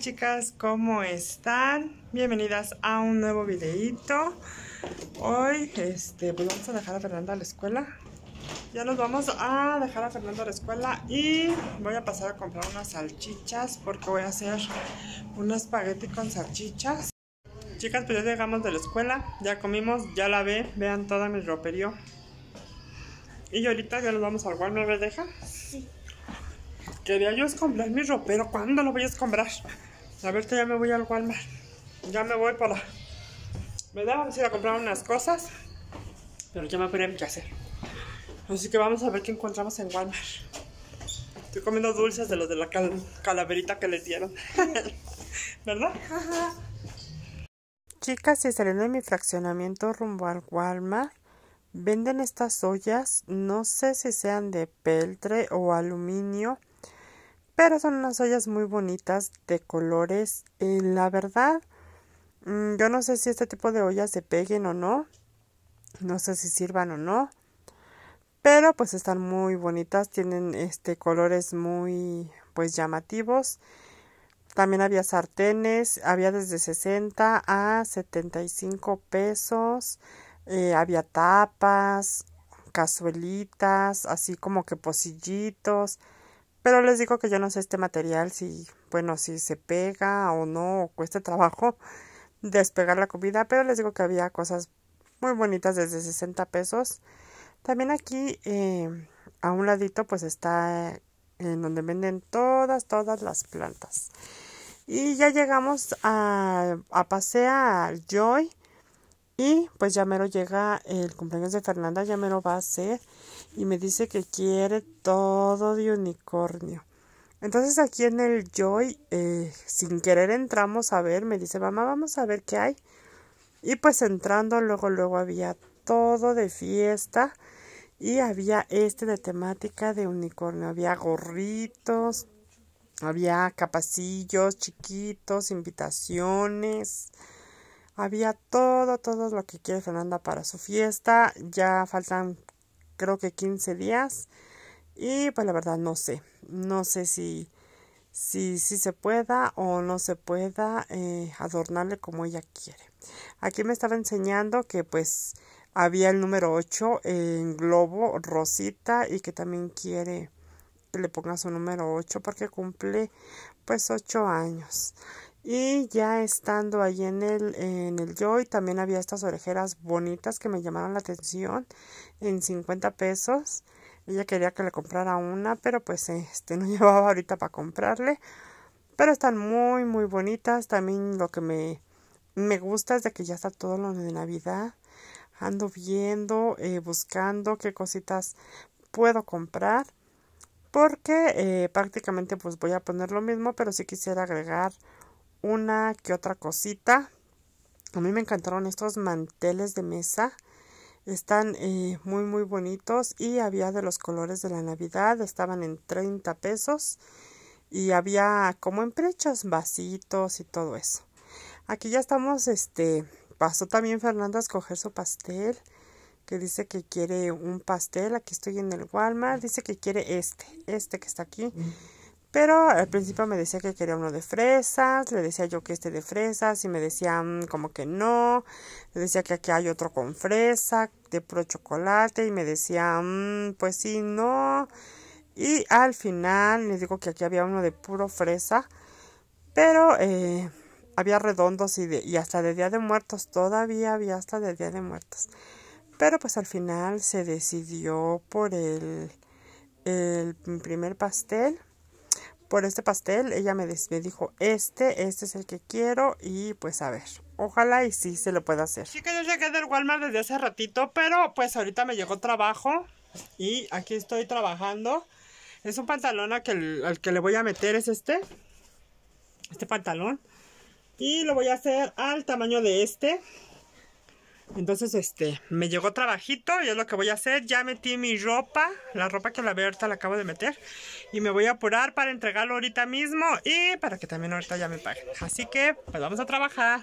chicas, ¿cómo están? Bienvenidas a un nuevo videito. Hoy, este, pues vamos a dejar a Fernanda a la escuela. Ya nos vamos a dejar a Fernando a la escuela y voy a pasar a comprar unas salchichas porque voy a hacer un espagueti con salchichas. Chicas, pues ya llegamos de la escuela, ya comimos, ya la ve, vean toda mi roperio Y ahorita ya nos vamos al Walmart, ¿me deja? Sí. Quería yo comprar mi ropero. ¿Cuándo lo voy a comprar? A ver, ya me voy al Walmart. Ya me voy para... ¿Verdad? Vamos a ir a comprar unas cosas. Pero ya me voy a mi hacer. Así que vamos a ver qué encontramos en Walmart. Estoy comiendo dulces de los de la calaverita que les dieron. ¿Verdad? Chicas, y saliendo de mi fraccionamiento rumbo al Walmart, venden estas ollas. No sé si sean de peltre o aluminio pero son unas ollas muy bonitas de colores. Eh, la verdad, mm, yo no sé si este tipo de ollas se peguen o no, no sé si sirvan o no, pero pues están muy bonitas, tienen este colores muy pues llamativos. También había sartenes, había desde 60 a 75 pesos, eh, había tapas, cazuelitas, así como que pocillitos. Pero les digo que yo no sé este material si, bueno, si se pega o no, cuesta trabajo despegar la comida, pero les digo que había cosas muy bonitas desde 60 pesos. También aquí em, a un ladito pues está en donde venden todas, todas las plantas. Y ya llegamos a, a Pasea Joy. Y pues ya me lo llega el cumpleaños de Fernanda, ya me lo va a hacer Y me dice que quiere todo de unicornio. Entonces aquí en el Joy, eh, sin querer entramos a ver, me dice, mamá, vamos a ver qué hay. Y pues entrando, luego, luego había todo de fiesta. Y había este de temática de unicornio. Había gorritos, había capacillos chiquitos, invitaciones. Había todo, todo lo que quiere Fernanda para su fiesta. Ya faltan creo que 15 días. Y pues la verdad no sé. No sé si, si, si se pueda o no se pueda eh, adornarle como ella quiere. Aquí me estaba enseñando que pues había el número 8 en globo rosita y que también quiere que le ponga su número 8 porque cumple pues 8 años. Y ya estando allí en el, en el Joy, también había estas orejeras bonitas que me llamaron la atención en 50 pesos. Ella quería que le comprara una, pero pues este no llevaba ahorita para comprarle. Pero están muy, muy bonitas. También lo que me, me gusta es de que ya está todo lo de Navidad. Ando viendo, eh, buscando qué cositas puedo comprar. Porque eh, prácticamente pues voy a poner lo mismo, pero sí quisiera agregar una que otra cosita. A mí me encantaron estos manteles de mesa. Están eh, muy muy bonitos y había de los colores de la Navidad. Estaban en 30 pesos y había como en prechas vasitos y todo eso. Aquí ya estamos, este, pasó también Fernanda a escoger su pastel, que dice que quiere un pastel, aquí estoy en el Walmart, dice que quiere este, este que está aquí. Mm. Pero al principio me decía que quería uno de fresas, le decía yo que este de fresas y me decían mm, como que no, le decía que aquí hay otro con fresa, de puro chocolate y me decían mm, pues sí, no. Y al final le digo que aquí había uno de puro fresa, pero eh, había redondos y, y hasta de Día de Muertos, todavía había hasta de Día de Muertos. Pero pues al final se decidió por el, el primer pastel por este pastel. Ella me, dijo, este, este es el que quiero y pues a ver. Ojalá y si se lo pueda hacer. Sí que yo llegué del Walmart desde hace ratito, pero pues ahorita me llegó trabajo y aquí estoy trabajando. Es un pantalón que, al que le voy a meter, es este. Este pantalón. Y lo voy a hacer al tamaño de este. Entonces, este, me llegó trabajito y es lo que voy a hacer. Ya metí mi ropa, la ropa que la veo ahorita la acabo de meter. Y me voy a apurar para entregarlo ahorita mismo y para que también ahorita ya me paguen. Así que, pues vamos a trabajar.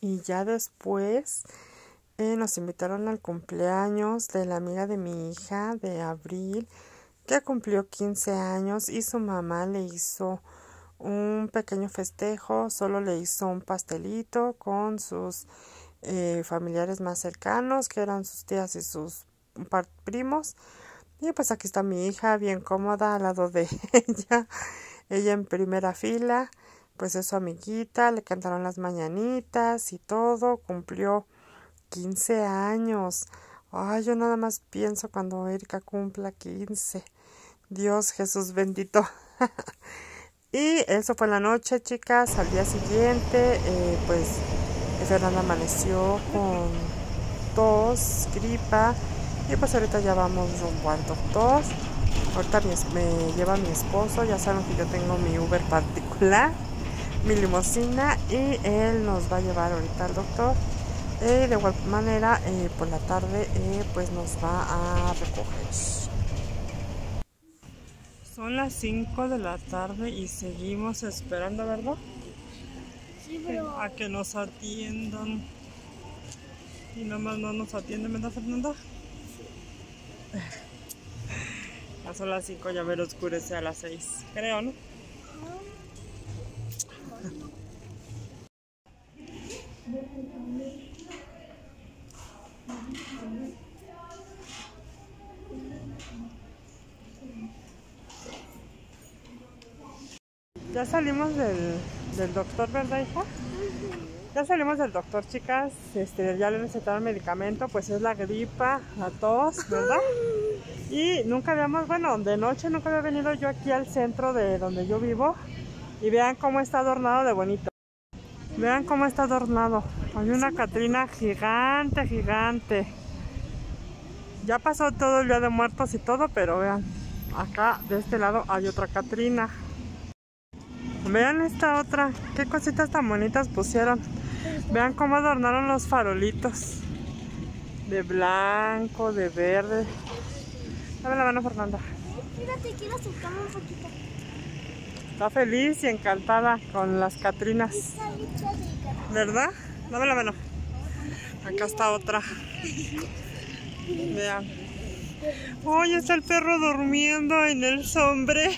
y ya después eh, nos invitaron al cumpleaños de la amiga de mi hija de abril que cumplió 15 años y su mamá le hizo un pequeño festejo, solo le hizo un pastelito con sus eh, familiares más cercanos que eran sus tías y sus primos. Y pues aquí está mi hija bien cómoda al lado de ella, ella en primera fila pues eso amiguita, le cantaron las mañanitas y todo, cumplió 15 años. Ay, yo nada más pienso cuando Erika cumpla 15. Dios Jesús bendito. y eso fue la noche, chicas. Al día siguiente, eh, pues Fernanda amaneció con tos, gripa. Y pues ahorita ya vamos un al Tos, Ahorita me lleva mi esposo. Ya saben que yo tengo mi Uber particular mi limusina y él nos va a llevar ahorita al doctor. Eh, de igual manera, eh, por la tarde, eh, pues nos va a recoger. Son las 5 de la tarde y seguimos esperando, ¿verdad? Sí, A que nos atiendan. Y más no nos atienden, ¿verdad, Fernanda? son las 5, ya ver oscurece a las 6, creo, ¿no? no ah. Ya salimos del, doctor, ¿verdad, Ya salimos del doctor, chicas. Este, ya le recetaron medicamento, pues es la gripa, a todos, ¿verdad? Y nunca habíamos, bueno, de noche nunca había venido yo aquí al centro de donde yo vivo. Y vean cómo está adornado de bonito. Vean cómo está adornado. Hay una Catrina gigante, gigante. Ya pasó todo el día de muertos y todo, pero vean. Acá de este lado hay otra Catrina. Vean esta otra. Qué cositas tan bonitas pusieron. Vean cómo adornaron los farolitos. De blanco, de verde. Dame la mano, Fernanda. Está feliz y encantada con las Catrinas. ¿Verdad? Dame la mano. Acá está otra. Vean. Hoy está el perro durmiendo en el sombrero.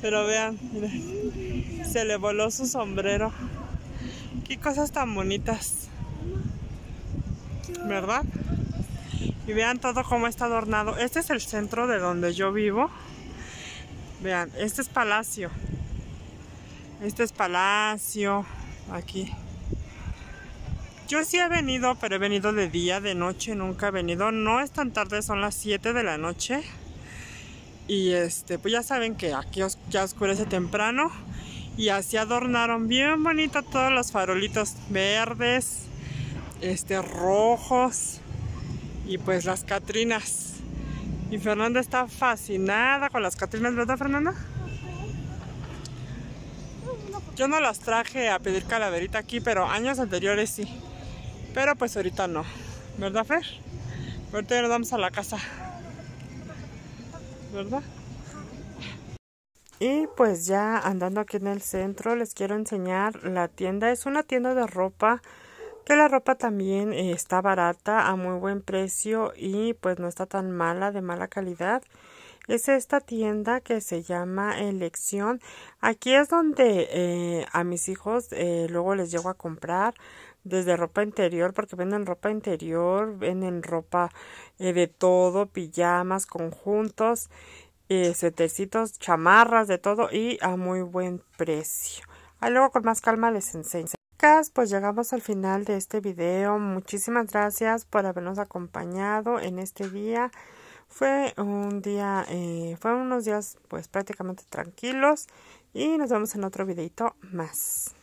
Pero vean, se le voló su sombrero. Qué cosas tan bonitas. ¿Verdad? Y vean todo cómo está adornado. Este es el centro de donde yo vivo. Vean, este es palacio. Este es palacio. Aquí. Yo sí he venido, pero he venido de día, de noche, nunca he venido. No es tan tarde, son las 7 de la noche. Y este, pues ya saben que aquí ya oscurece temprano. Y así adornaron bien bonito todos los farolitos verdes, este, rojos y pues las Catrinas. Y Fernanda está fascinada con las Catrinas, ¿verdad Fernanda? Yo no las traje a pedir calaverita aquí, pero años anteriores sí. Pero pues ahorita no. ¿Verdad, Fer? Ahorita ya nos vamos a la casa. ¿verdad? Y pues ya andando aquí en el centro les quiero enseñar la tienda. Es una tienda de ropa que la ropa también eh, está barata a muy buen precio y pues no está tan mala, de mala calidad. Es esta tienda que se llama Elección. Aquí es donde eh, a mis hijos eh, luego les llego a comprar desde ropa interior, porque venden ropa interior, venden ropa eh, de todo, pijamas, conjuntos, eh, setecitos, chamarras, de todo y a muy buen precio. Ahí luego con más calma les enseño. Chicas, pues llegamos al final de este video. Muchísimas gracias por habernos acompañado en este día. Fue un día, eh, fueron unos días pues prácticamente tranquilos y nos vemos en otro videito más.